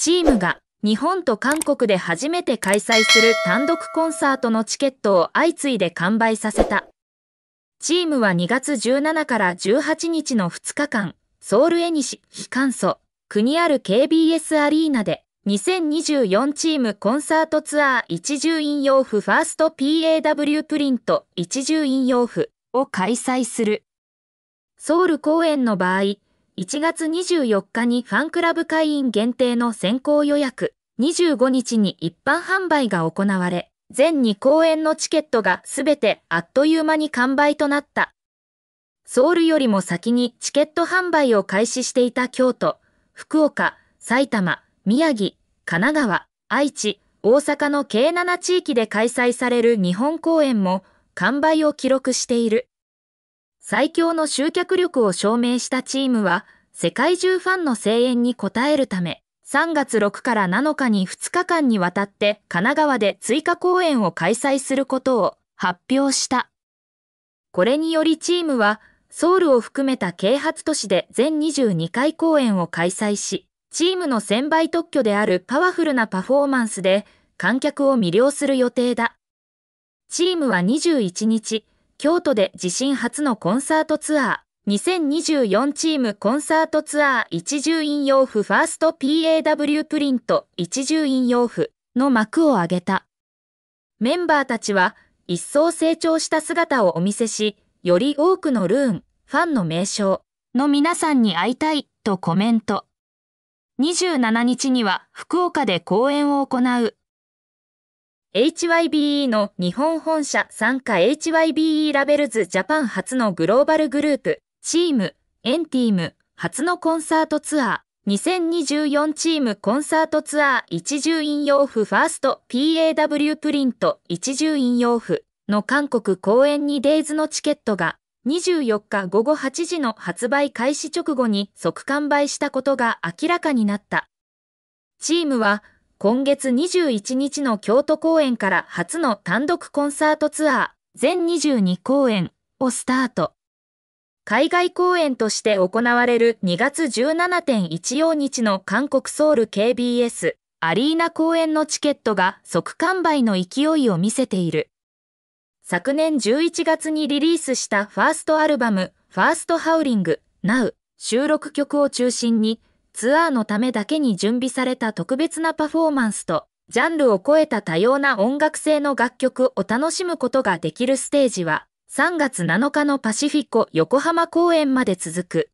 チームが日本と韓国で初めて開催する単独コンサートのチケットを相次いで完売させた。チームは2月17から18日の2日間、ソウルエニシ、非簡素、国ある KBS アリーナで、2024チームコンサートツアー一重引用符ファースト PAW プリント一重引用符を開催する。ソウル公演の場合、1月24日にファンクラブ会員限定の先行予約、25日に一般販売が行われ、全2公演のチケットがすべてあっという間に完売となった。ソウルよりも先にチケット販売を開始していた京都、福岡、埼玉、宮城、神奈川、愛知、大阪の計7地域で開催される日本公演も完売を記録している。最強の集客力を証明したチームは、世界中ファンの声援に応えるため、3月6から7日に2日間にわたって神奈川で追加公演を開催することを発表した。これによりチームは、ソウルを含めた啓発都市で全22回公演を開催し、チームの1000倍特許であるパワフルなパフォーマンスで観客を魅了する予定だ。チームは21日、京都で地震初のコンサートツアー、2024チームコンサートツアー一重引用符ファースト PAW プリント一重引用符の幕を上げた。メンバーたちは一層成長した姿をお見せし、より多くのルーン、ファンの名称の皆さんに会いたいとコメント。27日には福岡で公演を行う。HYBE の日本本社参加 HYBE ラベルズジャパン初のグローバルグループ、チーム、エンティーム、初のコンサートツアー、2024チームコンサートツアー一重引用符ファースト PAW プリント一重引用符の韓国公演にデイズのチケットが24日午後8時の発売開始直後に即完売したことが明らかになった。チームは今月21日の京都公演から初の単独コンサートツアー、全22公演をスタート。海外公演として行われる2月17.14日の韓国ソウル KBS アリーナ公演のチケットが即完売の勢いを見せている。昨年11月にリリースしたファーストアルバム、ファーストハウリング、Now 収録曲を中心にツアーのためだけに準備された特別なパフォーマンスと、ジャンルを超えた多様な音楽性の楽曲を楽しむことができるステージは、3月7日のパシフィコ横浜公演まで続く。